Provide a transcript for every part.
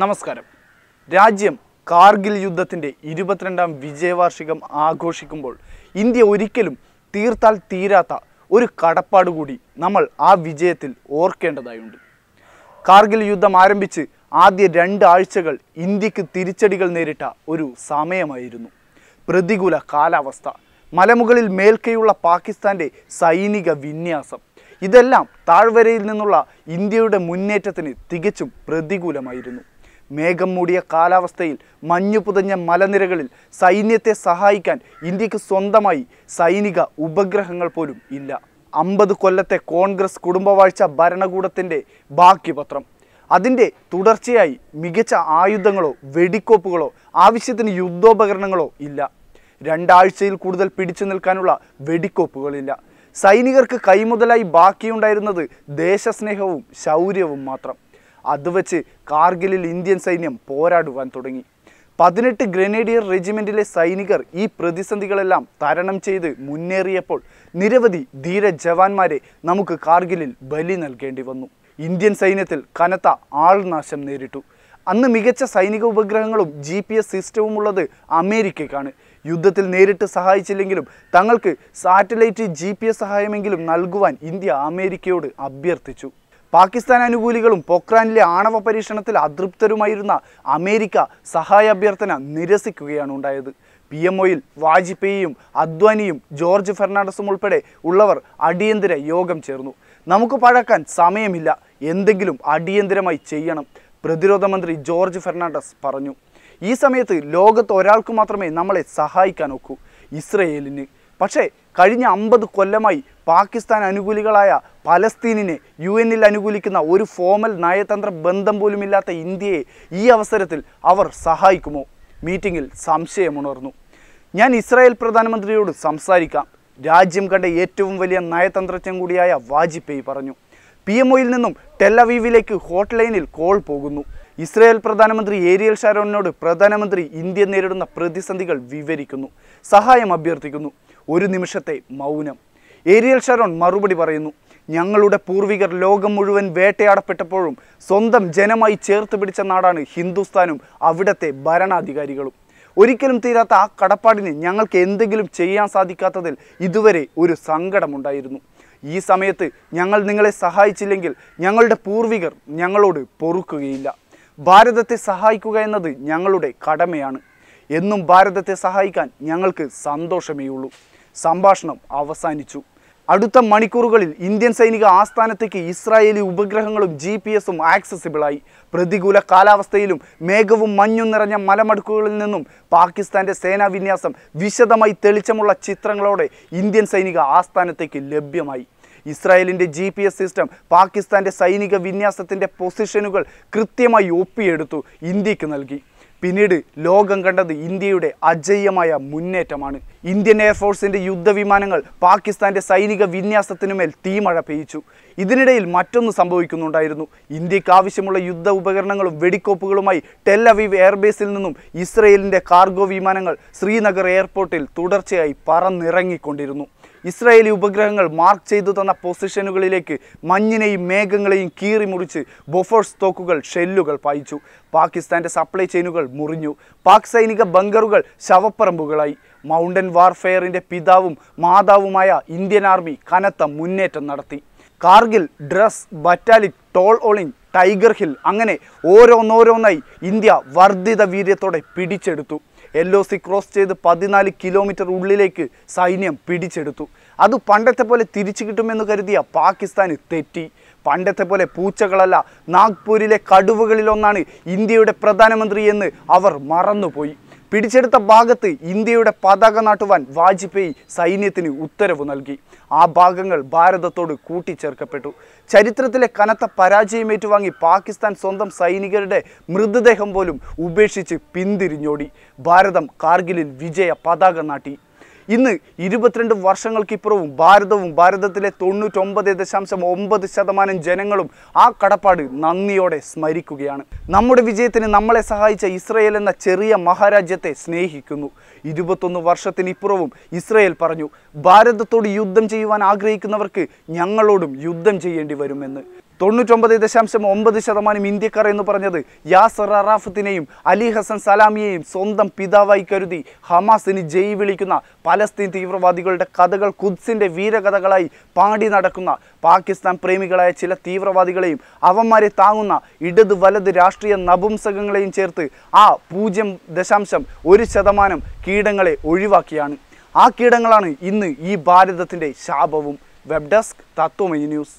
നമസ്കാരം രാജ്യം കാർഗിൽ യുദ്ധത്തിൻ്റെ ഇരുപത്തിരണ്ടാം വിജയവാർഷികം ആഘോഷിക്കുമ്പോൾ ഇന്ത്യ ഒരിക്കലും തീർത്താൽ തീരാത്ത ഒരു കടപ്പാട് കൂടി നമ്മൾ ആ വിജയത്തിൽ ഓർക്കേണ്ടതായുണ്ട് കാർഗിൽ യുദ്ധം ആരംഭിച്ച് ആദ്യ രണ്ടാഴ്ചകൾ ഇന്ത്യക്ക് തിരിച്ചടികൾ നേരിട്ട ഒരു സമയമായിരുന്നു പ്രതികൂല കാലാവസ്ഥ മലമുകളിൽ മേൽക്കൈയുള്ള പാകിസ്ഥാൻ്റെ സൈനിക വിന്യാസം ഇതെല്ലാം താഴ്വരയിൽ നിന്നുള്ള ഇന്ത്യയുടെ മുന്നേറ്റത്തിന് തികച്ചും പ്രതികൂലമായിരുന്നു മേഘം മൂടിയ കാലാവസ്ഥയിൽ മഞ്ഞു പുതഞ്ഞ മലനിരകളിൽ സൈന്യത്തെ സഹായിക്കാൻ ഇന്ത്യക്ക് സ്വന്തമായി സൈനിക ഉപഗ്രഹങ്ങൾ പോലും ഇല്ല അമ്പത് കൊല്ലത്തെ കോൺഗ്രസ് കുടുംബവാഴ്ച ഭരണകൂടത്തിൻ്റെ ബാക്കിപത്രം അതിൻ്റെ തുടർച്ചയായി മികച്ച ആയുധങ്ങളോ വെടിക്കോപ്പുകളോ ആവശ്യത്തിന് യുദ്ധോപകരണങ്ങളോ ഇല്ല രണ്ടാഴ്ചയിൽ കൂടുതൽ പിടിച്ചു നിൽക്കാനുള്ള വെടിക്കോപ്പുകളില്ല സൈനികർക്ക് കൈമുതലായി ബാക്കിയുണ്ടായിരുന്നത് ദേശസ്നേഹവും ശൗര്യവും മാത്രം അത് വെച്ച് കാർഗിലിൽ ഇന്ത്യൻ സൈന്യം പോരാടുവാൻ തുടങ്ങി പതിനെട്ട് ഗ്രനേഡിയർ റെജിമെൻറ്റിലെ സൈനികർ ഈ പ്രതിസന്ധികളെല്ലാം തരണം ചെയ്ത് മുന്നേറിയപ്പോൾ നിരവധി ധീര ജവാന്മാരെ നമുക്ക് കാർഗിലിൽ ബലി നൽകേണ്ടി വന്നു ഇന്ത്യൻ സൈന്യത്തിൽ കനത്ത ആൾനാശം നേരിട്ടു അന്ന് മികച്ച സൈനിക ഉപഗ്രഹങ്ങളും ജി പി എസ് സിസ്റ്റവും ഉള്ളത് അമേരിക്കയ്ക്കാണ് യുദ്ധത്തിൽ നേരിട്ട് സഹായിച്ചില്ലെങ്കിലും തങ്ങൾക്ക് സാറ്റലൈറ്റ് ജി സഹായമെങ്കിലും നൽകുവാൻ ഇന്ത്യ അമേരിക്കയോട് അഭ്യർത്ഥിച്ചു പാകിസ്ഥാൻ അനുകൂലികളും പൊക്രാനിലെ ആണവ പരീക്ഷണത്തിൽ അതൃപ്തരുമായിരുന്ന അമേരിക്ക സഹായ അഭ്യർത്ഥന നിരസിക്കുകയാണ് ഉണ്ടായത് പി എം ഒയിൽ വാജ്പേയിയും അദ്വാനിയും ജോർജ് ഫെർണാണ്ടസും ഉൾപ്പെടെ ഉള്ളവർ അടിയന്തര യോഗം ചേർന്നു നമുക്ക് പഴക്കാൻ സമയമില്ല എന്തെങ്കിലും അടിയന്തരമായി ചെയ്യണം പ്രതിരോധ മന്ത്രി ജോർജ് ഫെർണാണ്ടസ് പറഞ്ഞു ഈ സമയത്ത് ലോകത്ത് ഒരാൾക്ക് മാത്രമേ നമ്മളെ സഹായിക്കാൻ ഒക്കൂ ഇസ്രയേലിന് പക്ഷേ കഴിഞ്ഞ അമ്പത് കൊല്ലമായി പാകിസ്ഥാൻ അനുകൂലികളായ പലസ്തീനിനെ യു എന്നിൽ അനുകൂലിക്കുന്ന ഒരു ഫോമൽ നയതന്ത്ര ബന്ധം പോലുമില്ലാത്ത ഇന്ത്യയെ ഈ അവസരത്തിൽ അവർ സഹായിക്കുമോ സംശയം സംശയമുണർന്നു ഞാൻ ഇസ്രായേൽ പ്രധാനമന്ത്രിയോട് സംസാരിക്കാം രാജ്യം കണ്ട ഏറ്റവും വലിയ നയതന്ത്രജ്ഞൻ കൂടിയായ വാജ്പേയി പറഞ്ഞു പി എം ഒയിൽ നിന്നും ടെല്ലവീവിലേക്ക് ഹോട്ട്ലൈനിൽ കോൾ പോകുന്നു ഇസ്രായേൽ പ്രധാനമന്ത്രി ഏരിയൽ ഷാരോണിനോട് പ്രധാനമന്ത്രി ഇന്ത്യ നേരിടുന്ന പ്രതിസന്ധികൾ വിവരിക്കുന്നു സഹായം അഭ്യർത്ഥിക്കുന്നു ഒരു നിമിഷത്തെ മൗനം ഏരിയൽ ഷറോൺ മറുപടി പറയുന്നു ഞങ്ങളുടെ പൂർവികർ ലോകം മുഴുവൻ വേട്ടയാടപ്പെട്ടപ്പോഴും സ്വന്തം ജനമായി ചേർത്ത് പിടിച്ച നാടാണ് ഹിന്ദുസ്ഥാനും അവിടുത്തെ ഭരണാധികാരികളും ഒരിക്കലും തീരാത്ത ആ കടപ്പാടിന് ഞങ്ങൾക്ക് എന്തെങ്കിലും ചെയ്യാൻ സാധിക്കാത്തതിൽ ഇതുവരെ ഒരു സങ്കടമുണ്ടായിരുന്നു ഈ സമയത്ത് ഞങ്ങൾ നിങ്ങളെ സഹായിച്ചില്ലെങ്കിൽ ഞങ്ങളുടെ പൂർവികർ ഞങ്ങളോട് പൊറുക്കുകയില്ല ഭാരതത്തെ സഹായിക്കുക എന്നത് ഞങ്ങളുടെ കടമയാണ് എന്നും ഭാരതത്തെ സഹായിക്കാൻ ഞങ്ങൾക്ക് സന്തോഷമേയുള്ളൂ സംഭാഷണം അവസാനിച്ചു അടുത്ത മണിക്കൂറുകളിൽ ഇന്ത്യൻ സൈനിക ആസ്ഥാനത്തേക്ക് ഇസ്രായേലി ഉപഗ്രഹങ്ങളും ജി പി എസും ആക്സസിബിളായി പ്രതികൂല കാലാവസ്ഥയിലും മേഘവും മഞ്ഞും നിറഞ്ഞ മലമടുക്കുകളിൽ നിന്നും പാകിസ്ഥാന്റെ സേനാവിന്യാസം വിശദമായി തെളിച്ചമുള്ള ചിത്രങ്ങളോടെ ഇന്ത്യൻ സൈനിക ആസ്ഥാനത്തേക്ക് ലഭ്യമായി ഇസ്രായേലിൻ്റെ ജി പി എസ് സിസ്റ്റം പാകിസ്ഥാൻ്റെ സൈനിക വിന്യാസത്തിൻ്റെ പൊസിഷനുകൾ കൃത്യമായി ഒപ്പിയെടുത്തു ഇന്ത്യക്ക് നൽകി പിന്നീട് ലോകം കണ്ടത് ഇന്ത്യയുടെ അജയ്യമായ മുന്നേറ്റമാണ് ഇന്ത്യൻ എയർഫോഴ്സിൻ്റെ യുദ്ധവിമാനങ്ങൾ പാകിസ്ഥാന്റെ സൈനിക വിന്യാസത്തിനുമേൽ തീമഴ പെയ്ച്ചു ഇതിനിടയിൽ മറ്റൊന്ന് സംഭവിക്കുന്നുണ്ടായിരുന്നു ഇന്ത്യക്ക് ആവശ്യമുള്ള യുദ്ധ ഉപകരണങ്ങളും വെടിക്കോപ്പുകളുമായി ടെല്ലവീവ് എയർബേസിൽ നിന്നും ഇസ്രയേലിൻ്റെ കാർഗോ വിമാനങ്ങൾ ശ്രീനഗർ എയർപോർട്ടിൽ തുടർച്ചയായി പറന്നിറങ്ങിക്കൊണ്ടിരുന്നു ഇസ്രായേലി ഉപഗ്രഹങ്ങൾ മാർക്ക് ചെയ്തു തന്ന പൊസിഷനുകളിലേക്ക് മഞ്ഞിനെയും മേഘങ്ങളെയും കീറി മുറിച്ച് ബൊഫേഴ്സ് തോക്കുകൾ ഷെല്ലുകൾ പായിച്ചു പാകിസ്ഥാൻ്റെ സപ്ലൈ ചെയിനുകൾ മുറിഞ്ഞു പാക് സൈനിക ബങ്കറുകൾ ശവപ്പറമ്പുകളായി മൗണ്ടൻ വാർഫെയറിൻ്റെ പിതാവും മാതാവുമായ ഇന്ത്യൻ ആർമി കനത്ത മുന്നേറ്റം നടത്തി Kargil Dras Batalik Tololing tiger hill അങ്ങനെ ഓരോന്നോരോന്നായി ഇന്ത്യ വർദ്ധിത വീര്യത്തോടെ പിടിച്ചെടുത്തു എൽ ഒ സി ക്രോസ് ചെയ്ത് പതിനാല് കിലോമീറ്റർ ഉള്ളിലേക്ക് സൈന്യം പിടിച്ചെടുത്തു അത് പണ്ടത്തെ പോലെ തിരിച്ചു കിട്ടുമെന്ന് കരുതിയ പാകിസ്ഥാന് തെറ്റി പണ്ടത്തെ പോലെ പൂച്ചകളല്ല നാഗ്പൂരിലെ കടുവകളിലൊന്നാണ് ഇന്ത്യയുടെ പ്രധാനമന്ത്രി എന്ന് അവർ മറന്നുപോയി പിടിച്ചെടുത്ത ഭാഗത്ത് ഇന്ത്യയുടെ പതാക നാട്ടുവാൻ വാജ്പേയി സൈന്യത്തിന് ഉത്തരവ് നൽകി ആ ഭാഗങ്ങൾ ഭാരതത്തോട് കൂട്ടിച്ചേർക്കപ്പെട്ടു ചരിത്രത്തിലെ കനത്ത പരാജയം ഏറ്റുവാങ്ങി പാകിസ്ഥാൻ സ്വന്തം സൈനികരുടെ മൃതദേഹം പോലും ഉപേക്ഷിച്ച് പിന്തിരിഞ്ഞോടി ഭാരതം കാർഗിലിൽ വിജയ പതാക നാട്ടി ഇന്ന് ഇരുപത്തിരണ്ട് വർഷങ്ങൾക്കിപ്പുറവും ഭാരതവും ഭാരതത്തിലെ തൊണ്ണൂറ്റൊമ്പത് ദശാംശം ഒമ്പത് ശതമാനം ജനങ്ങളും ആ കടപ്പാട് നന്ദിയോടെ സ്മരിക്കുകയാണ് നമ്മുടെ വിജയത്തിന് നമ്മളെ സഹായിച്ച ഇസ്രയേൽ എന്ന ചെറിയ മഹാരാജ്യത്തെ സ്നേഹിക്കുന്നു ഇരുപത്തൊന്ന് വർഷത്തിനിപ്പുറവും ഇസ്രയേൽ പറഞ്ഞു ഭാരതത്തോട് യുദ്ധം ചെയ്യുവാൻ ആഗ്രഹിക്കുന്നവർക്ക് ഞങ്ങളോടും യുദ്ധം ചെയ്യേണ്ടി വരുമെന്ന് തൊണ്ണൂറ്റൊമ്പത് ദശാംശം ഒമ്പത് ശതമാനം ഇന്ത്യക്കാർ എന്ന് പറഞ്ഞത് യാസർ അറാഫത്തിനെയും അലി ഹസൻ സലാമിയെയും സ്വന്തം പിതാവായി കരുതി ഹമാസിന് ജയി വിളിക്കുന്ന പലസ്തീൻ തീവ്രവാദികളുടെ കഥകൾ കുദ്സിൻ്റെ വീരകഥകളായി പാടി നടക്കുന്ന പാകിസ്ഥാൻ പ്രേമികളായ ചില തീവ്രവാദികളെയും അവന്മാരെ താങ്ങുന്ന ഇടത് വലത് രാഷ്ട്രീയ നപുംസകങ്ങളെയും ചേർത്ത് ആ പൂജ്യം ദശാംശം ഒരു ശതമാനം കീടങ്ങളെ ഒഴിവാക്കിയാണ് ആ കീടങ്ങളാണ് ഇന്ന് ഈ ഭാരതത്തിൻ്റെ ശാപവും വെബ് ഡെസ്ക് തത്വമയി ന്യൂസ്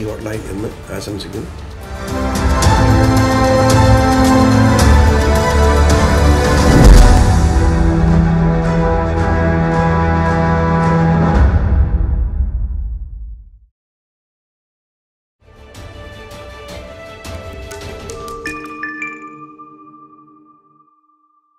ഈ ഹോട്ട്ലൈൻ എന്ന് ആശംസിക്കുന്നു